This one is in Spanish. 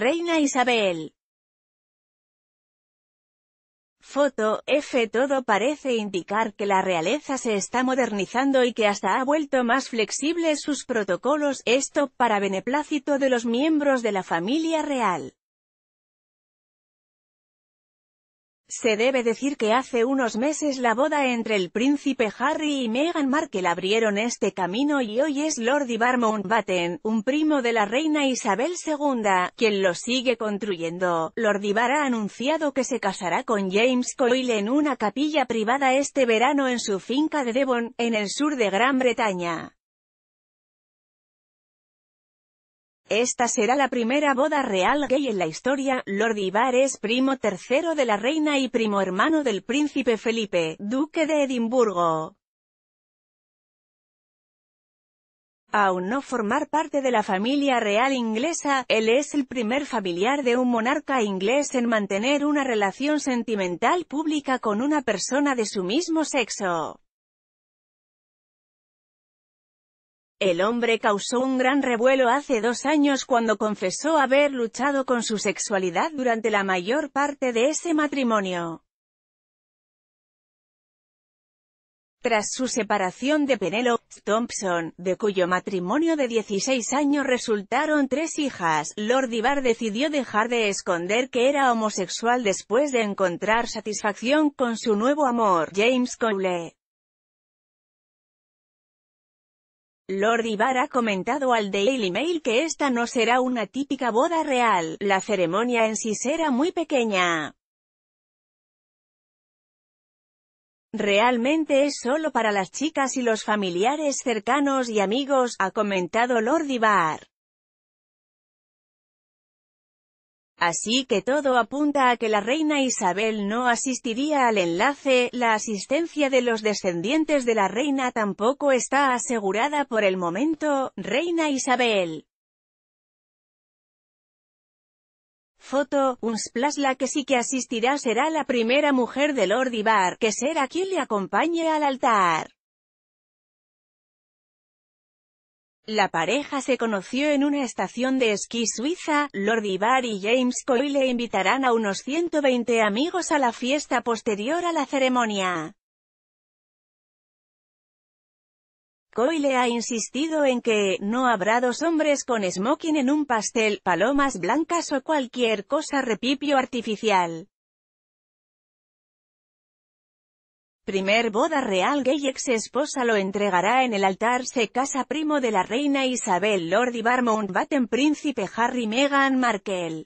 Reina Isabel. Foto F. Todo parece indicar que la realeza se está modernizando y que hasta ha vuelto más flexibles sus protocolos, esto para beneplácito de los miembros de la familia real. Se debe decir que hace unos meses la boda entre el príncipe Harry y Meghan Markle abrieron este camino y hoy es Lord Ivar Mountbatten, un primo de la reina Isabel II, quien lo sigue construyendo. Lord Ivar ha anunciado que se casará con James Coyle en una capilla privada este verano en su finca de Devon, en el sur de Gran Bretaña. Esta será la primera boda real gay en la historia, Lord Ivar es primo tercero de la reina y primo hermano del príncipe Felipe, duque de Edimburgo. Aún no formar parte de la familia real inglesa, él es el primer familiar de un monarca inglés en mantener una relación sentimental pública con una persona de su mismo sexo. El hombre causó un gran revuelo hace dos años cuando confesó haber luchado con su sexualidad durante la mayor parte de ese matrimonio. Tras su separación de Penelope Thompson, de cuyo matrimonio de 16 años resultaron tres hijas, Lord Ibar decidió dejar de esconder que era homosexual después de encontrar satisfacción con su nuevo amor, James Cowley. Lord Ibar ha comentado al Daily Mail que esta no será una típica boda real, la ceremonia en sí será muy pequeña. Realmente es solo para las chicas y los familiares cercanos y amigos, ha comentado Lord Ibar. Así que todo apunta a que la reina Isabel no asistiría al enlace, la asistencia de los descendientes de la reina tampoco está asegurada por el momento, reina Isabel. Foto, un splash la que sí que asistirá será la primera mujer de Lord Ibar, que será quien le acompañe al altar. La pareja se conoció en una estación de esquí suiza, Lord Ibar y James Coyle invitarán a unos 120 amigos a la fiesta posterior a la ceremonia. Coyle ha insistido en que, no habrá dos hombres con smoking en un pastel, palomas blancas o cualquier cosa repipio artificial. primer boda real gay ex esposa lo entregará en el altar se casa primo de la reina Isabel Lord y Barmount príncipe Harry Meghan Markle.